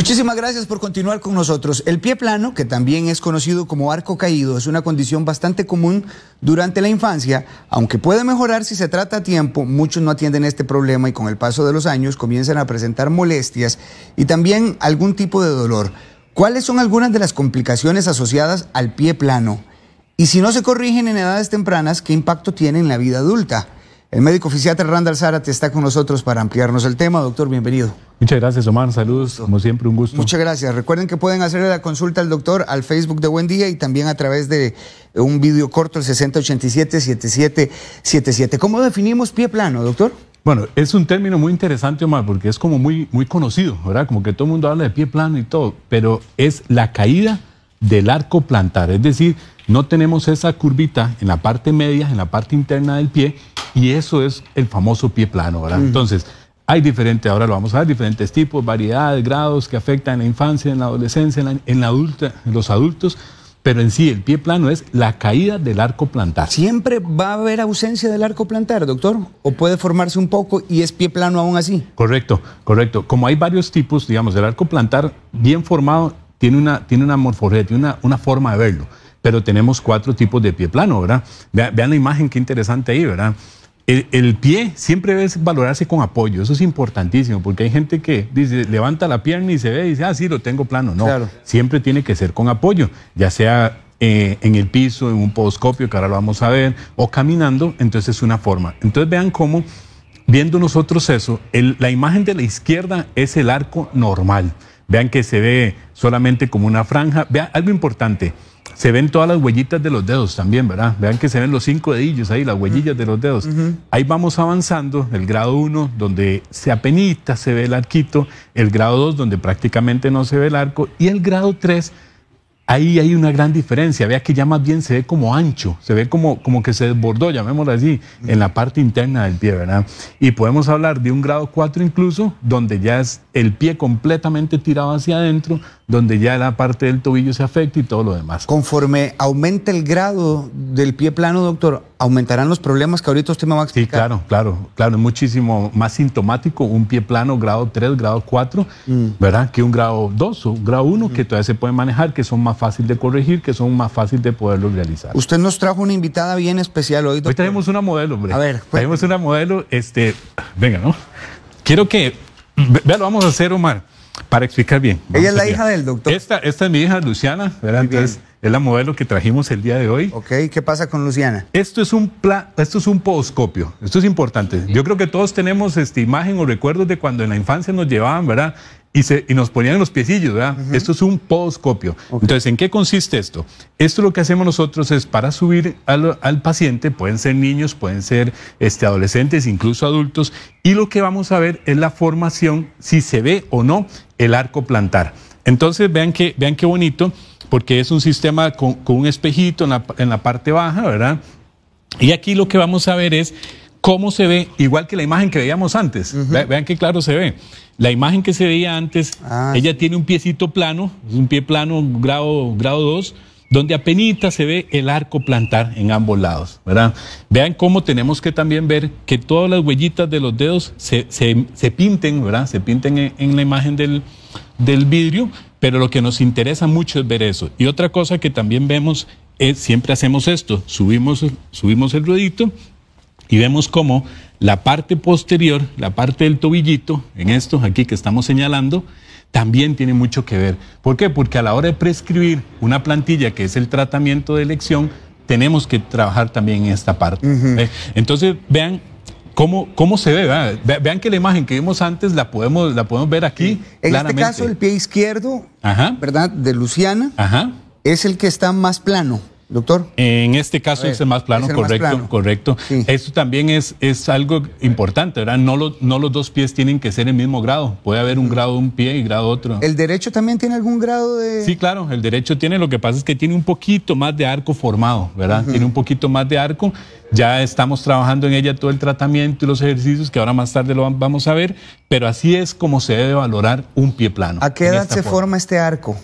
Muchísimas gracias por continuar con nosotros. El pie plano, que también es conocido como arco caído, es una condición bastante común durante la infancia, aunque puede mejorar si se trata a tiempo, muchos no atienden este problema y con el paso de los años comienzan a presentar molestias y también algún tipo de dolor. ¿Cuáles son algunas de las complicaciones asociadas al pie plano? Y si no se corrigen en edades tempranas, ¿qué impacto tiene en la vida adulta? El médico fisiatra Randall Zárate está con nosotros para ampliarnos el tema. Doctor, bienvenido. Muchas gracias, Omar. Saludos, como siempre, un gusto. Muchas gracias. Recuerden que pueden hacerle la consulta al doctor al Facebook de Buen Día y también a través de un vídeo corto, el 6087-7777. ¿Cómo definimos pie plano, doctor? Bueno, es un término muy interesante, Omar, porque es como muy, muy conocido, ¿verdad? Como que todo el mundo habla de pie plano y todo, pero es la caída del arco plantar, es decir, no tenemos esa curvita en la parte media, en la parte interna del pie, y eso es el famoso pie plano, ¿verdad? Entonces, hay diferentes, ahora lo vamos a ver, diferentes tipos, variedades, grados que afectan en la infancia, en la adolescencia, en, la, adulta, en los adultos. Pero en sí, el pie plano es la caída del arco plantar. ¿Siempre va a haber ausencia del arco plantar, doctor? ¿O puede formarse un poco y es pie plano aún así? Correcto, correcto. Como hay varios tipos, digamos, el arco plantar bien formado tiene una, tiene una morfología, tiene una, forma de verlo. Pero tenemos cuatro tipos de pie plano, ¿verdad? vean la imagen, qué interesante ahí, ¿verdad? El, pie siempre debe valorarse con apoyo, eso es importantísimo, porque hay gente que dice, levanta la pierna y se ve y dice, ah, sí, lo tengo plano. No, siempre tiene que ser con apoyo, ya sea eh, en el piso, en un podoscopio, que ahora lo vamos a ver, o caminando, entonces es una forma. Entonces vean cómo, viendo nosotros eso, la imagen de la izquierda es el arco normal. Vean que se ve solamente como una franja. Vean algo importante se ven todas las huellitas de los dedos también, ¿verdad? Vean que se ven los cinco dedillos ahí, las huellillas de los dedos. Ahí vamos avanzando, el grado 1, donde se apenita, se ve el arquito, el grado 2, donde prácticamente no se ve el arco, y el grado 3, ahí hay una gran diferencia. Vea que ya más bien se ve como ancho, se ve como, como que se desbordó, llamémoslo así, en la parte interna del pie, ¿verdad? Y podemos hablar de un grado 4 incluso, donde ya es el pie completamente tirado hacia adentro, donde ya la parte del tobillo se afecta y todo lo demás. Conforme aumenta el grado del pie plano, doctor, aumentarán los problemas que ahorita usted me va a explicar. Sí, claro, claro, claro, es muchísimo más sintomático un pie plano grado 3, grado 4, mm. ¿verdad? Que un grado 2 o un grado 1 que todavía se puede manejar, que son más fácil de corregir, que son más fácil de poderlo realizar. Usted nos trajo una invitada bien especial hoy. Hoy traemos una modelo, hombre. A ver, una modelo, este, venga, ¿no? Quiero que, vea, lo vamos a hacer, Omar, para explicar bien. Ella es la hija del doctor. Esta, esta es mi hija, Luciana, ¿verdad? Entonces, es la modelo que trajimos el día de hoy. Ok, ¿qué pasa con Luciana? Esto es un, esto es un podoscopio, esto es importante. Yo creo que todos tenemos esta imagen o recuerdos de cuando en la infancia nos llevaban, ¿verdad? y, nos ponían los piecillos, ¿verdad? Esto es un podoscopio. Entonces, ¿en qué consiste esto? Esto lo que hacemos nosotros es para subir al, paciente, pueden ser niños, pueden ser este, adolescentes, incluso adultos, y lo que vamos a ver es la formación, si se ve o no el arco plantar. Entonces, vean, que, vean qué bonito, porque es un sistema con, un espejito en la, parte baja, ¿verdad? Y aquí lo que vamos a ver es cómo se ve, igual que la imagen que veíamos antes. Vean qué claro se ve. La imagen que se veía antes, ah, ella tiene un piecito plano, un pie plano grado, grado 2, donde apenas se ve el arco plantar en ambos lados, ¿verdad? Vean cómo tenemos que también ver que todas las huellitas de los dedos se, se, pinten, ¿verdad? Se pinten en, la imagen del, del, vidrio, pero lo que nos interesa mucho es ver eso. Y otra cosa que también vemos es, siempre hacemos esto, subimos, subimos el ruedito y vemos cómo la parte posterior, la parte del tobillito, en esto aquí que estamos señalando, también tiene mucho que ver. ¿Por qué? Porque a la hora de prescribir una plantilla, que es el tratamiento de elección, tenemos que trabajar también en esta parte. ¿eh? Entonces, vean cómo, cómo se ve. Vean que la imagen que vimos antes la podemos, la podemos ver aquí. En este caso, el pie izquierdo, ¿verdad? De Luciana, es el que está más plano. Doctor. En este caso es el más plano, correcto, correcto. Esto también es, es algo importante, ¿verdad? No, no los dos pies tienen que ser el mismo grado. Puede haber un grado de un pie y grado otro. ¿El derecho también tiene algún grado de.? Sí, claro, el derecho tiene, lo que pasa es que tiene un poquito más de arco formado, ¿verdad? Tiene un poquito más de arco. Ya estamos trabajando en ella todo el tratamiento y los ejercicios que ahora más tarde lo vamos a ver, pero así es como se debe valorar un pie plano. ¿A qué edad se forma este arco?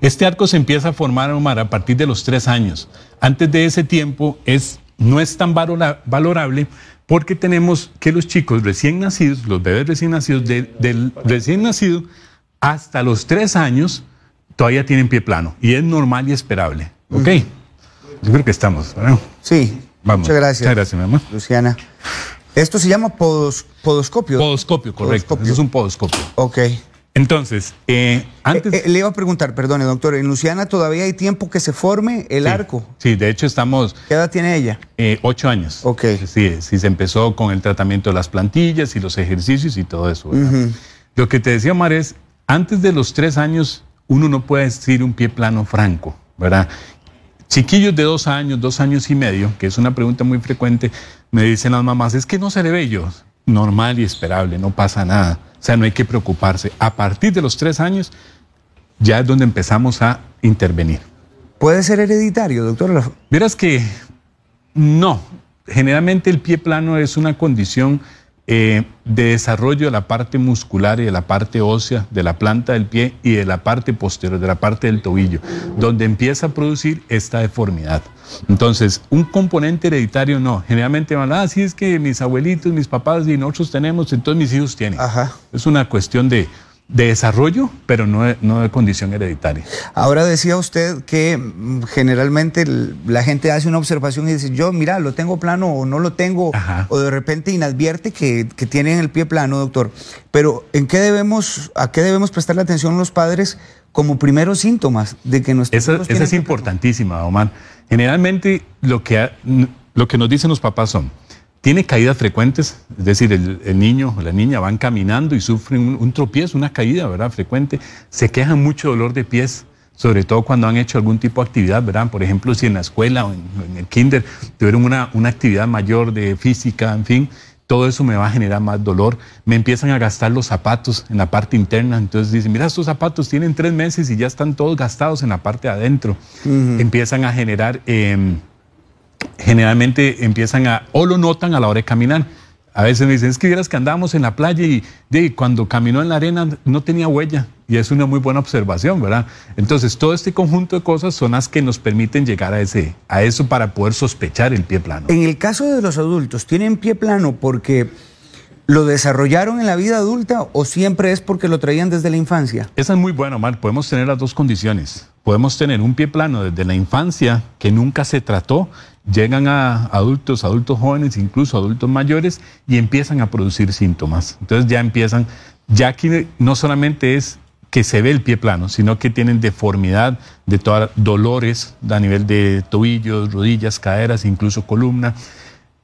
Este arco se empieza a formar, Omar, a partir de los tres años. Antes de ese tiempo es, no es tan valorable porque tenemos que los chicos recién nacidos, los bebés recién nacidos, del recién nacido hasta los tres años, todavía tienen pie plano. Y es normal y esperable. Mm. ¿Ok? Yo creo que estamos. Sí. Muchas gracias. Muchas gracias, mi Luciana. Esto se llama podoscopio. Podoscopio, correcto. es un podoscopio. Ok. Entonces, eh, antes... Eh, eh, le iba a preguntar, perdone, doctor, en Luciana todavía hay tiempo que se forme el arco. Sí, de hecho estamos... ¿Qué edad tiene ella? ocho años. Ok. Sí, sí, se empezó con el tratamiento de las plantillas y los ejercicios y todo eso. Lo que te decía, Omar, es, antes de los tres años, uno no puede decir un pie plano franco, ¿verdad? Chiquillos de dos años, dos años y medio, que es una pregunta muy frecuente, me dicen las mamás, es que no se le ve yo normal y esperable, no pasa nada. O sea, no hay que preocuparse. A partir de los tres años ya es donde empezamos a intervenir. ¿Puede ser hereditario, doctor? Verás que no. Generalmente el pie plano es una condición eh, de desarrollo de la parte muscular y de la parte ósea, de la planta del pie y de la parte posterior, de la parte del tobillo, donde empieza a producir esta deformidad. Entonces, un componente hereditario no. Generalmente van, ah, sí es que mis abuelitos, mis papás y nosotros tenemos, entonces mis hijos tienen. Es una cuestión de, de desarrollo, pero no de, no de condición hereditaria. Ahora decía usted que mm, generalmente la gente hace una observación y dice, yo mira, lo tengo plano o no lo tengo, o de repente inadvierte que, que tienen el pie plano, doctor. Pero ¿en qué debemos, ¿a qué debemos la atención los padres como primeros síntomas de que nuestros Esa, esa es importantísima, Omar. Generalmente lo que, lo que nos dicen los papás son, tiene caídas frecuentes, es decir, el, niño o la niña van caminando y sufren un, tropiezo, una caída, ¿verdad? Frecuente. Se quejan mucho dolor de pies, sobre todo cuando han hecho algún tipo de actividad, ¿verdad? Por ejemplo, si en la escuela o en, el kinder tuvieron una, actividad mayor de física, en fin, todo eso me va a generar más dolor. Me empiezan a gastar los zapatos en la parte interna, entonces dicen, mira, estos zapatos tienen tres meses y ya están todos gastados en la parte de adentro. Empiezan a generar... Em, generalmente empiezan a, o lo notan a la hora de caminar. A veces me dicen, es que vieras que andábamos en la playa y de, cuando caminó en la arena no tenía huella. Y es una muy buena observación, ¿verdad? Entonces, todo este conjunto de cosas son las que nos permiten llegar a, ese, a eso para poder sospechar el pie plano. En el caso de los adultos, ¿tienen pie plano porque lo desarrollaron en la vida adulta o siempre es porque lo traían desde la infancia? Esa es muy buena, Omar. Podemos tener las dos condiciones. Podemos tener un pie plano desde la infancia que nunca se trató llegan a adultos, adultos jóvenes, incluso adultos mayores, y empiezan a producir síntomas. Entonces ya empiezan, ya que no solamente es que se ve el pie plano, sino que tienen deformidad, de dolores a nivel de tobillos, rodillas, caderas, incluso columna.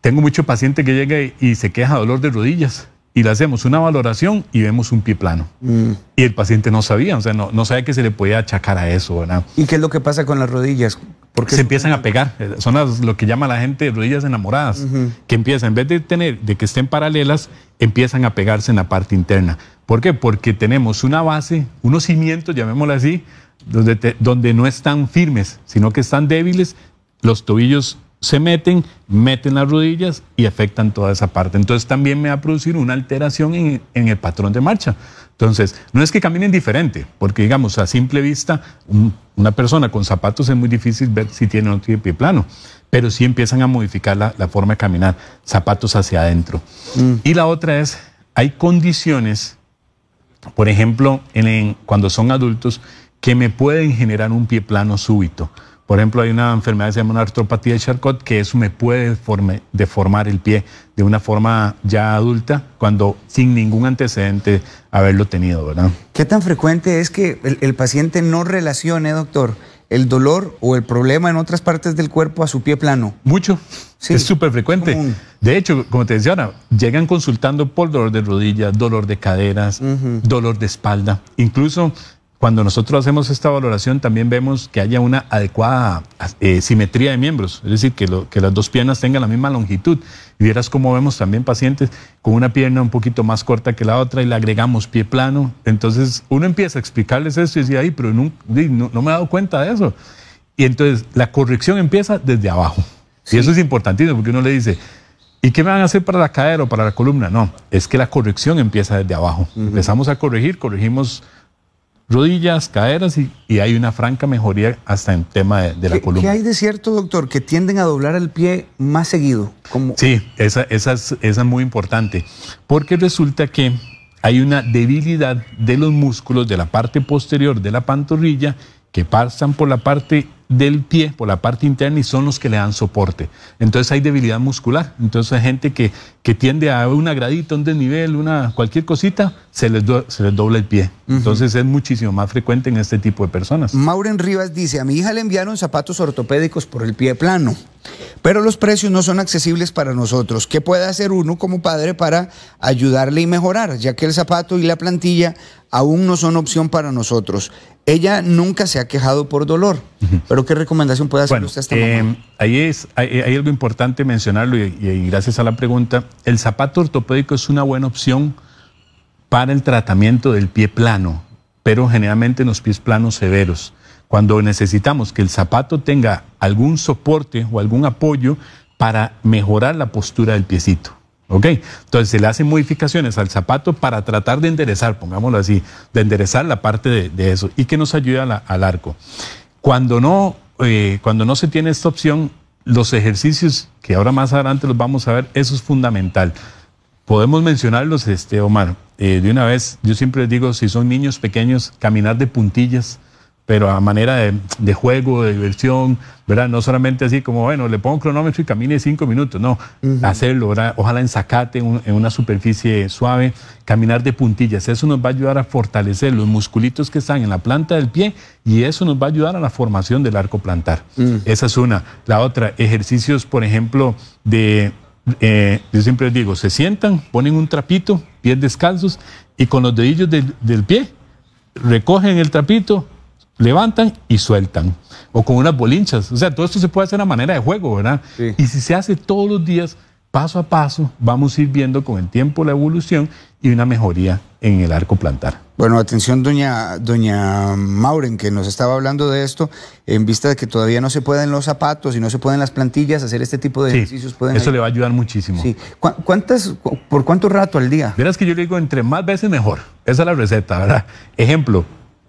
Tengo mucho paciente que llega y se queja de dolor de rodillas y le hacemos una valoración y vemos un pie plano. Mm. Y el paciente no sabía, o sea, no, no sabía que se le podía achacar a eso, ¿verdad? ¿Y qué es lo que pasa con las rodillas? Porque se empiezan a pegar, eh, son lo que llama la gente rodillas enamoradas, que empiezan, en vez de tener, de que estén paralelas, empiezan a pegarse en la parte interna. ¿Por qué? Porque tenemos una base, unos cimientos, llamémoslo así, donde, donde no están firmes, sino que están débiles, los tobillos se meten, meten las rodillas y afectan toda esa parte. Entonces también me va a producir una alteración en, en el patrón de marcha. Entonces, no es que caminen diferente, porque digamos, a simple vista, una persona con zapatos es muy difícil ver si tiene o no tiene pie plano, pero sí empiezan a modificar la, la forma de caminar, zapatos hacia adentro. Mm. Y la otra es, hay condiciones, por ejemplo, en, cuando son adultos, que me pueden generar un pie plano súbito. Por ejemplo, hay una enfermedad que se llama una artropatía de Charcot, que eso me puede deformar el pie de una forma ya adulta, cuando sin ningún antecedente haberlo tenido, ¿verdad? ¿Qué tan frecuente es que el, paciente no relacione, doctor, el dolor o el problema en otras partes del cuerpo a su pie plano? Mucho. es súper frecuente. De hecho, como te decía llegan consultando por dolor de rodillas, dolor de caderas, dolor de espalda. Incluso cuando nosotros hacemos esta valoración también vemos que haya una adecuada eh, simetría de miembros, es decir, que, lo, que, las dos piernas tengan la misma longitud. Y vieras cómo vemos también pacientes con una pierna un poquito más corta que la otra y le agregamos pie plano. Entonces uno empieza a explicarles eso y dice, ahí, pero no, me he dado cuenta de eso. Y entonces la corrección empieza desde abajo. Y eso es importantísimo porque uno le dice, ¿Y qué me van a hacer para la cadera o para la columna? No, es que la corrección empieza desde abajo. Empezamos a corregir, corregimos rodillas, caderas y, y, hay una franca mejoría hasta en tema de, la columna. ¿Qué hay de cierto, doctor, que tienden a doblar el pie más seguido? Sí, esa es muy importante, porque resulta que hay una debilidad de los músculos de la parte posterior de la pantorrilla que pasan por la parte del pie, por la parte interna y son los que le dan soporte. Entonces hay debilidad muscular. Entonces hay gente que, tiende a una gradita, un desnivel, una, cualquier cosita, se les, se les dobla el pie. Entonces es muchísimo más frecuente en este tipo de personas. Mauren Rivas dice, a mi hija le enviaron zapatos ortopédicos por el pie plano, pero los precios no son accesibles para nosotros. ¿Qué puede hacer uno como padre para ayudarle y mejorar? Ya que el zapato y la plantilla aún no son opción para nosotros. Ella nunca se ha quejado por dolor, pero ¿qué recomendación puede hacer usted a esta eh, Ahí es, hay, algo importante mencionarlo y, y, gracias a la pregunta, el zapato ortopédico es una buena opción para el tratamiento del pie plano, pero generalmente en los pies planos severos. Cuando necesitamos que el zapato tenga algún soporte o algún apoyo para mejorar la postura del piecito. ¿Ok? Entonces se le hacen modificaciones al zapato para tratar de enderezar, pongámoslo así, de enderezar la parte de, eso y que nos ayude al arco. Cuando no, eh, cuando no se tiene esta opción, los ejercicios que ahora más adelante los vamos a ver, eso es fundamental. Podemos mencionarlos, este, Omar, eh, de una vez, yo siempre les digo, si son niños pequeños, caminar de puntillas pero a manera de, juego, de diversión, ¿verdad? No solamente así como, bueno, le pongo un cronómetro y camine cinco minutos, no, hacerlo, Ojalá en zacate, en una superficie suave, caminar de puntillas, eso nos va a ayudar a fortalecer los musculitos que están en la planta del pie y eso nos va a ayudar a la formación del arco plantar. Esa es una. La otra, ejercicios, por ejemplo, de, eh, yo siempre les digo, se sientan, ponen un trapito, pies descalzos y con los dedillos del, del pie recogen el trapito, levantan y sueltan. O con unas bolinchas. O sea, todo esto se puede hacer a manera de juego, ¿verdad? Y si se hace todos los días, paso a paso, vamos a ir viendo con el tiempo la evolución y una mejoría en el arco plantar. Bueno, atención, doña, doña Mauren, que nos estaba hablando de esto, en vista de que todavía no se pueden los zapatos y no se pueden las plantillas, hacer este tipo de ejercicios. eso le va a ayudar muchísimo. Sí. ¿Cu ¿Cuántas, cuántas por cuánto rato al día? Verás que yo le digo, entre más veces mejor. Esa es la receta, ¿verdad? Ejemplo,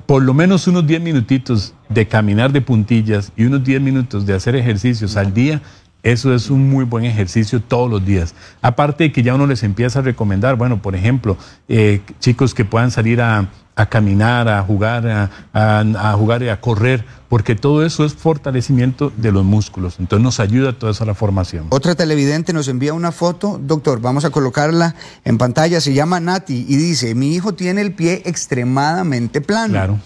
por lo menos unos 10 minutitos de caminar de puntillas y unos 10 minutos de hacer ejercicios al día eso es un muy buen ejercicio todos los días. Aparte de que ya uno les empieza a recomendar, bueno, por ejemplo, eh, chicos que puedan salir a, caminar, a jugar, a, jugar y a correr, porque todo eso es fortalecimiento de los músculos. Entonces nos ayuda toda esa la formación. Otra televidente nos envía una foto, doctor, vamos a colocarla en pantalla, se llama Nati y dice, mi hijo tiene el pie extremadamente plano. Claro.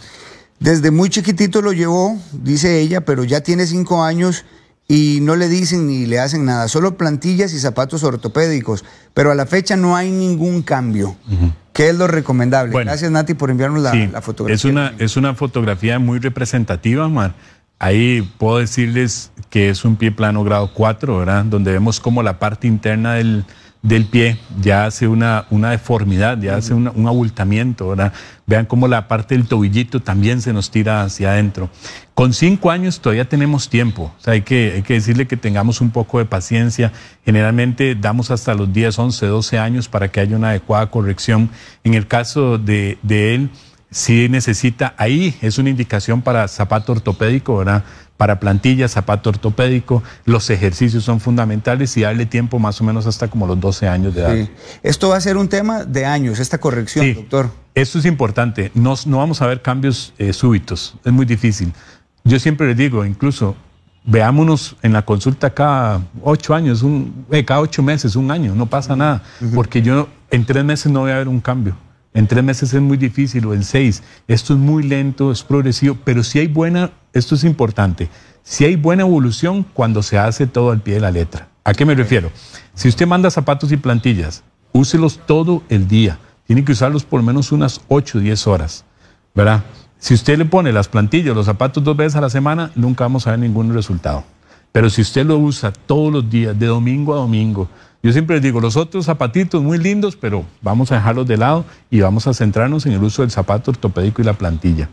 Desde muy chiquitito lo llevó, dice ella, pero ya tiene cinco años y no le dicen ni le hacen nada, solo plantillas y zapatos ortopédicos, pero a la fecha no hay ningún cambio. que ¿Qué es lo recomendable? Gracias Nati por enviarnos la, fotografía. Es una, es una fotografía muy representativa, Mar. Ahí puedo decirles que es un pie plano grado 4, ¿verdad? Donde vemos como la parte interna del, del pie, ya hace una, una deformidad, ya hace un abultamiento. ¿verdad? Vean cómo la parte del tobillito también se nos tira hacia adentro. Con cinco años todavía tenemos tiempo, o sea, hay, que, hay que decirle que tengamos un poco de paciencia. Generalmente damos hasta los 10, 11, 12 años para que haya una adecuada corrección. En el caso de, de él, si necesita, ahí es una indicación para zapato ortopédico, ¿verdad? para plantilla, zapato ortopédico, los ejercicios son fundamentales y darle tiempo más o menos hasta como los 12 años de edad. Esto va a ser un tema de años, esta corrección, sí. doctor. Esto es importante, no, no vamos a ver cambios eh, súbitos, es muy difícil. Yo siempre les digo, incluso veámonos en la consulta cada ocho años, un, eh, cada ocho meses, un año, no pasa nada, porque yo en tres meses no voy a ver un cambio. En tres meses es muy difícil o en seis. Esto es muy lento, es progresivo, pero si hay buena, esto es importante, si hay buena evolución cuando se hace todo al pie de la letra. ¿A qué me refiero? Si usted manda zapatos y plantillas, úselos todo el día. Tiene que usarlos por menos unas 8 o 10 horas, ¿verdad? Si usted le pone las plantillas, los zapatos dos veces a la semana, nunca vamos a ver ningún resultado. Pero si usted lo usa todos los días, de domingo a domingo, yo siempre les digo, los otros zapatitos muy lindos, pero vamos a dejarlos de lado y vamos a centrarnos en el uso del zapato ortopédico y la plantilla.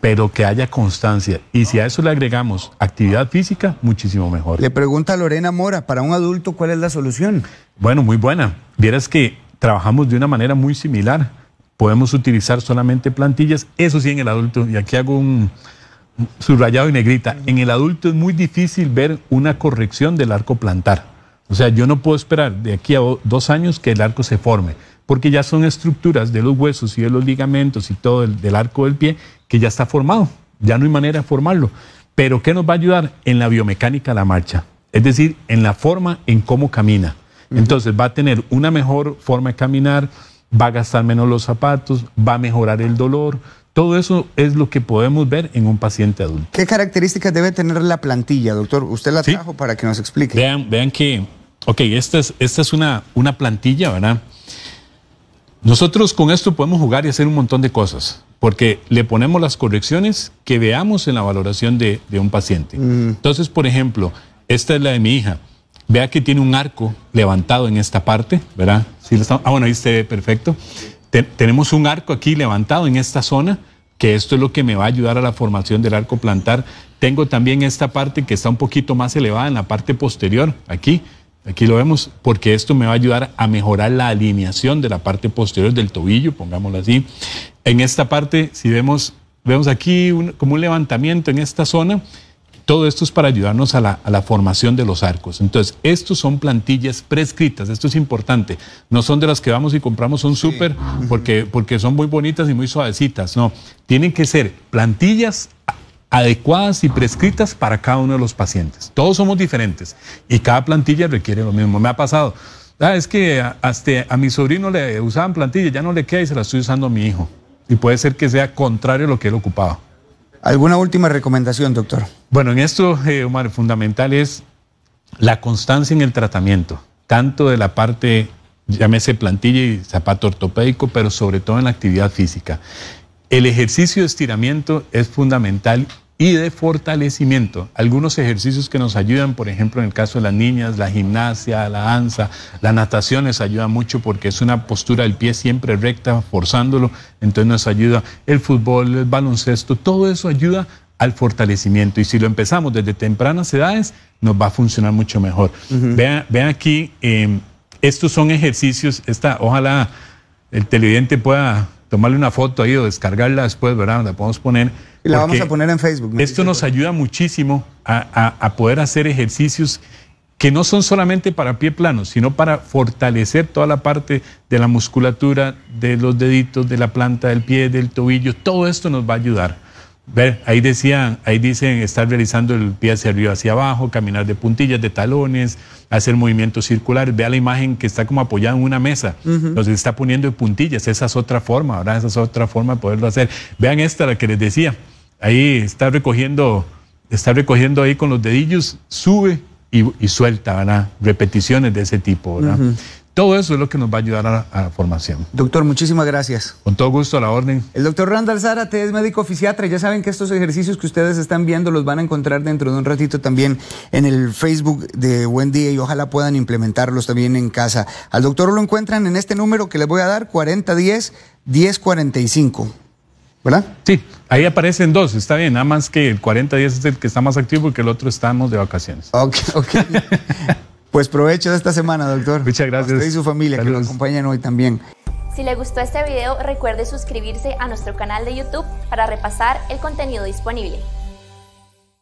Pero que haya constancia. Y si a eso le agregamos actividad física, muchísimo mejor. Le pregunta Lorena Mora, para un adulto, ¿cuál es la solución? Bueno, muy buena. Vieras que trabajamos de una manera muy similar. Podemos utilizar solamente plantillas, eso sí en el adulto. Y aquí hago un, subrayado y negrita. En el adulto es muy difícil ver una corrección del arco plantar. O sea, yo no puedo esperar de aquí a dos años que el arco se forme, porque ya son estructuras de los huesos y de los ligamentos y todo del arco del pie que ya está formado, ya no hay manera de formarlo. Pero ¿qué nos va a ayudar? En la biomecánica de la marcha, es decir, en la forma en cómo camina. Entonces va a tener una mejor forma de caminar, va a gastar menos los zapatos, va a mejorar el dolor, todo eso es lo que podemos ver en un paciente adulto. ¿Qué características debe tener la plantilla, doctor? Usted la trajo para que nos explique. Vean, que, ok, esta es, esta es una, una plantilla, ¿verdad? Nosotros con esto podemos jugar y hacer un montón de cosas, porque le ponemos las correcciones que veamos en la valoración de, un paciente. Mm. Entonces, por ejemplo, esta es la de mi hija. Vea que tiene un arco levantado en esta parte, ¿verdad? ah, bueno, ahí se perfecto tenemos un arco aquí levantado en esta zona, que esto es lo que me va a ayudar a la formación del arco plantar. Tengo también esta parte que está un poquito más elevada en la parte posterior, aquí, Aquí lo vemos, porque esto me va a ayudar a mejorar la alineación de la parte posterior del tobillo, pongámoslo así. En esta parte, si vemos, vemos aquí como un levantamiento en esta zona, todo esto es para ayudarnos a la, formación de los arcos. Entonces, estos son plantillas prescritas, esto es importante. No son de las que vamos y compramos un súper porque, son muy bonitas y muy suavecitas, no. Tienen que ser plantillas adecuadas y prescritas para cada uno de los pacientes. Todos somos diferentes y cada plantilla requiere lo mismo. Me ha pasado. Ah, es que hasta a mi sobrino le usaban plantillas, ya no le queda y se la estoy usando a mi hijo. Y puede ser que sea contrario a lo que él ocupaba. ¿Alguna última recomendación, doctor? Bueno, en esto, eh, Omar, fundamental es la constancia en el tratamiento, tanto de la parte, llámese plantilla y zapato ortopédico, pero sobre todo en la actividad física. El ejercicio de estiramiento es fundamental y de fortalecimiento. Algunos ejercicios que nos ayudan, por ejemplo, en el caso de las niñas, la gimnasia, la danza, la natación les ayuda mucho porque es una postura del pie siempre recta, forzándolo, entonces nos ayuda el fútbol, el baloncesto, todo eso ayuda al fortalecimiento. Y si lo empezamos desde tempranas edades, nos va a funcionar mucho mejor. vean, aquí, eh, estos son ejercicios, esta, ojalá el televidente pueda tomarle una foto ahí o descargarla después, ¿verdad? La podemos poner. Y la vamos a poner en Facebook. Esto nos ayuda muchísimo a, a, poder hacer ejercicios que no son solamente para pie plano, sino para fortalecer toda la parte de la musculatura, de los deditos, de la planta del pie, del tobillo. Todo esto nos va a ayudar. Ver, ahí decían, ahí dicen estar realizando el pie hacia arriba, hacia abajo, caminar de puntillas, de talones, hacer movimientos circulares. Vean la imagen que está como apoyada en una mesa, Entonces, está poniendo de puntillas. Esa es otra forma, ¿verdad? Esa es otra forma de poderlo hacer. Vean esta, la que les decía. Ahí está recogiendo, está recogiendo ahí con los dedillos, sube y, suelta, ¿verdad? Repeticiones de ese tipo, ¿verdad? Todo eso es lo que nos va a ayudar a, la formación. Doctor, muchísimas gracias. Con todo gusto, a la orden. El doctor Randall Zárate es médico fisiatra. Ya saben que estos ejercicios que ustedes están viendo los van a encontrar dentro de un ratito también en el Facebook de Wendy y ojalá puedan implementarlos también en casa. Al doctor lo encuentran en este número que les voy a dar, 4010-1045. ¿Verdad? Sí, ahí aparecen dos, está bien, nada más que el 4010 es el que está más activo porque el otro estamos de vacaciones. Ok, ok. Pues provecho de esta semana, doctor. Muchas gracias. y su familia que nos acompañan hoy también. Si le gustó este video, recuerde suscribirse a nuestro canal de YouTube para repasar el contenido disponible.